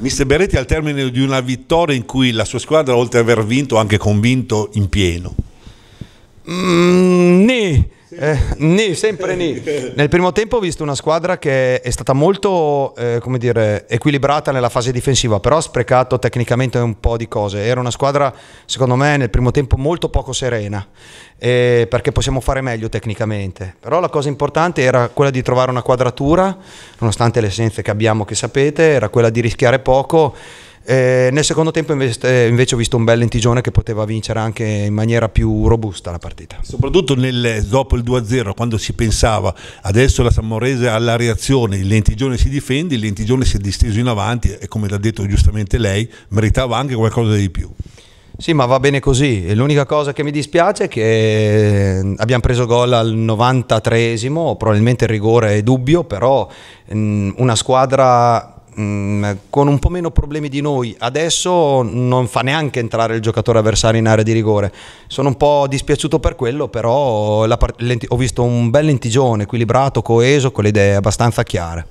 Mister Beretti al termine di una vittoria in cui la sua squadra oltre ad aver vinto ha anche convinto in pieno. Mm, eh, nì, sempre ni. Nel primo tempo ho visto una squadra che è stata molto eh, dire, equilibrata nella fase difensiva, però ha sprecato tecnicamente un po' di cose. Era una squadra, secondo me, nel primo tempo molto poco serena, eh, perché possiamo fare meglio tecnicamente. Però la cosa importante era quella di trovare una quadratura, nonostante le essenze che abbiamo, che sapete, era quella di rischiare poco eh, nel secondo tempo invece, eh, invece, ho visto un bel lentigione che poteva vincere anche in maniera più robusta la partita. Soprattutto nel, dopo il 2-0, quando si pensava adesso la Samorese ha la reazione, il lentigione si difende, il lentigione si è disteso in avanti e come l'ha detto giustamente lei, meritava anche qualcosa di più. Sì, ma va bene così. L'unica cosa che mi dispiace è che eh, abbiamo preso gol al 93esimo, probabilmente il rigore è dubbio, però mm, una squadra Mm, con un po' meno problemi di noi. Adesso non fa neanche entrare il giocatore avversario in area di rigore. Sono un po' dispiaciuto per quello, però part- ho visto un bel lentigione, equilibrato, coeso, con le idee abbastanza chiare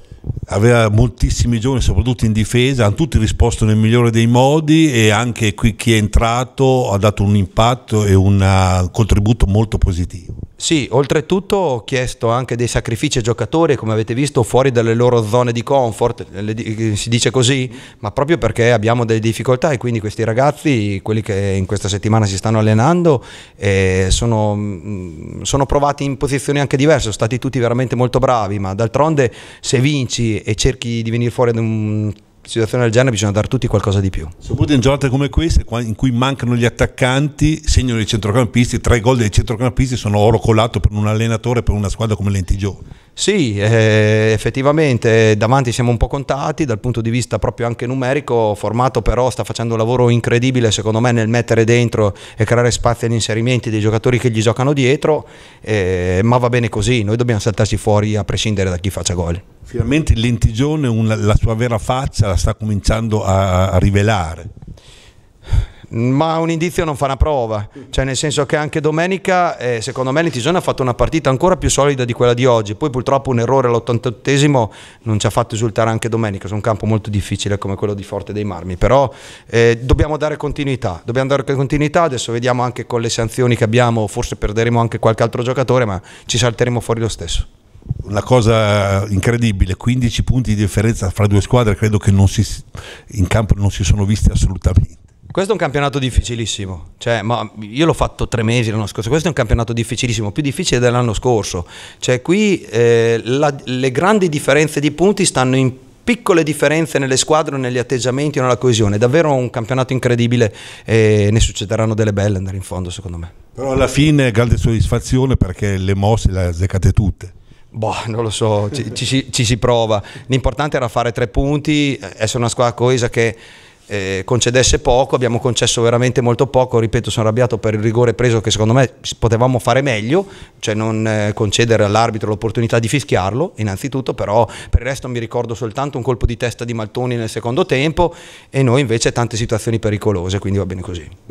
aveva moltissimi giovani, soprattutto in difesa, hanno tutti risposto nel migliore dei modi e anche qui chi è entrato ha dato un impatto e un contributo molto positivo. Sì, oltretutto ho chiesto anche dei sacrifici ai giocatori, come avete visto, fuori dalle loro zone di comfort, eh, si dice così, ma proprio perché abbiamo delle difficoltà e quindi questi ragazzi, quelli che in questa settimana si stanno allenando, eh, sono, mm, sono, provati in posizioni anche diverse, sono stati tutti veramente molto bravi, ma d'altronde se vinci e cerchi di venire fuori da un situazione del genere bisogna dar tutti qualcosa di più. Soprattutto in giornate come queste, in cui mancano gli attaccanti, segnano i centrocampisti, tre gol dei centrocampisti sono oro colato per un allenatore, per una squadra come l'Entigione. Sì, eh, effettivamente eh, davanti siamo un po' contati dal punto di vista proprio anche numerico, Formato però sta facendo un lavoro incredibile secondo me nel mettere dentro e creare spazi agli inserimenti dei giocatori che gli giocano dietro, eh, ma va bene così, noi dobbiamo saltarci fuori a prescindere da chi faccia gol. Finalmente il lentigione, un, la sua vera faccia la sta cominciando a, a rivelare ma un indizio non fa una prova, cioè nel senso che anche domenica eh, secondo me l'Intisone ha fatto una partita ancora più solida di quella di oggi, poi purtroppo un errore all'88esimo non ci ha fatto esultare anche domenica su un campo molto difficile come quello di Forte dei Marmi, però eh, dobbiamo dare continuità, dobbiamo dare continuità, adesso vediamo anche con le sanzioni che abbiamo, forse perderemo anche qualche altro giocatore, ma ci salteremo fuori lo stesso la cosa incredibile, 15 punti di differenza fra due squadre credo che si, in campo non si sono visti assolutamente. Questo è un campionato difficilissimo, cioè, io l'ho fatto tre mesi l'anno scorso, questo è un campionato difficilissimo, più difficile dell'anno scorso. Cioè, qui eh, la, le grandi differenze di punti stanno in piccole differenze nelle squadre, negli atteggiamenti, nella coesione. È davvero un campionato incredibile e ne succederanno delle belle andare in fondo, secondo me. Però alla fine grande soddisfazione perché le mosse le ha azzeccate tutte. Boh, non lo so, ci, ci, ci si prova. L'importante era fare tre punti, essere una squadra coesa che eh, concedesse poco, abbiamo concesso veramente molto poco, ripeto sono arrabbiato per il rigore preso che secondo me potevamo fare meglio, cioè non eh, concedere all'arbitro l'opportunità di fischiarlo innanzitutto, però per il resto mi ricordo soltanto un colpo di testa di Maltoni nel secondo tempo e noi invece tante situazioni pericolose, quindi va bene così.